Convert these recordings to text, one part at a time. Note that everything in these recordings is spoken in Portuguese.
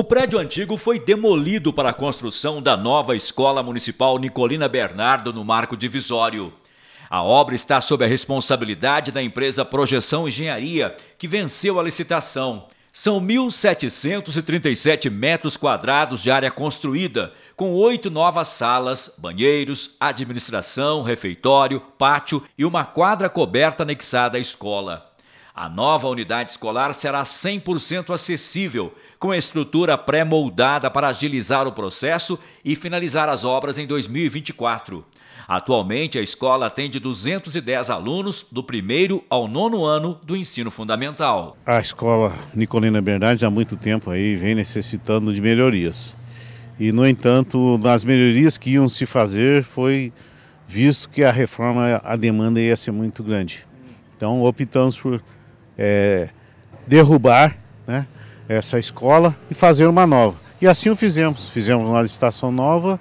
O prédio antigo foi demolido para a construção da nova Escola Municipal Nicolina Bernardo no Marco Divisório. A obra está sob a responsabilidade da empresa Projeção Engenharia, que venceu a licitação. São 1.737 metros quadrados de área construída, com oito novas salas, banheiros, administração, refeitório, pátio e uma quadra coberta anexada à escola. A nova unidade escolar será 100% acessível, com estrutura pré-moldada para agilizar o processo e finalizar as obras em 2024. Atualmente, a escola atende 210 alunos do primeiro ao nono ano do ensino fundamental. A escola Nicolina Bernardes há muito tempo aí vem necessitando de melhorias. E, no entanto, nas melhorias que iam se fazer foi visto que a reforma, a demanda ia ser muito grande. Então, optamos por é, derrubar né, essa escola e fazer uma nova. E assim o fizemos. Fizemos uma licitação nova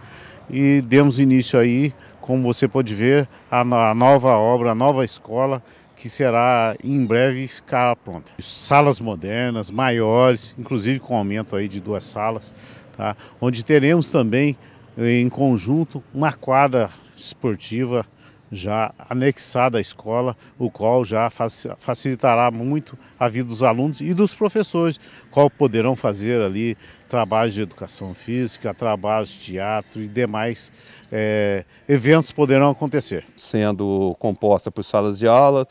e demos início aí, como você pode ver, a, a nova obra, a nova escola que será em breve ficar pronta. Salas modernas, maiores, inclusive com aumento aí de duas salas, tá? onde teremos também em conjunto uma quadra esportiva já anexada à escola, o qual já facilitará muito a vida dos alunos e dos professores, qual poderão fazer ali trabalhos de educação física, trabalhos de teatro e demais é, eventos poderão acontecer. Sendo composta por salas de aula,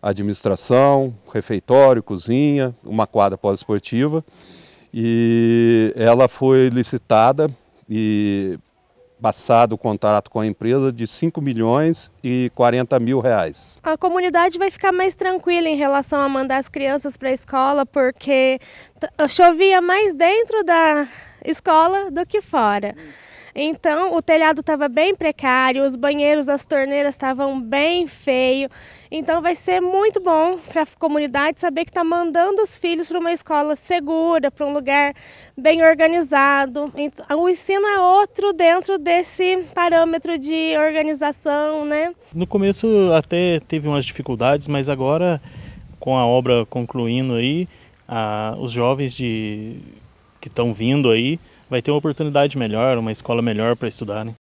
administração, refeitório, cozinha, uma quadra poliesportiva e ela foi licitada e passado o contrato com a empresa de 5 milhões e 40 mil reais. A comunidade vai ficar mais tranquila em relação a mandar as crianças para a escola, porque chovia mais dentro da escola do que fora. Então o telhado estava bem precário, os banheiros, as torneiras estavam bem feio. Então vai ser muito bom para a comunidade saber que está mandando os filhos para uma escola segura, para um lugar bem organizado. O ensino é outro dentro desse parâmetro de organização, né? No começo até teve umas dificuldades, mas agora com a obra concluindo aí, a, os jovens de, que estão vindo aí vai ter uma oportunidade melhor, uma escola melhor para né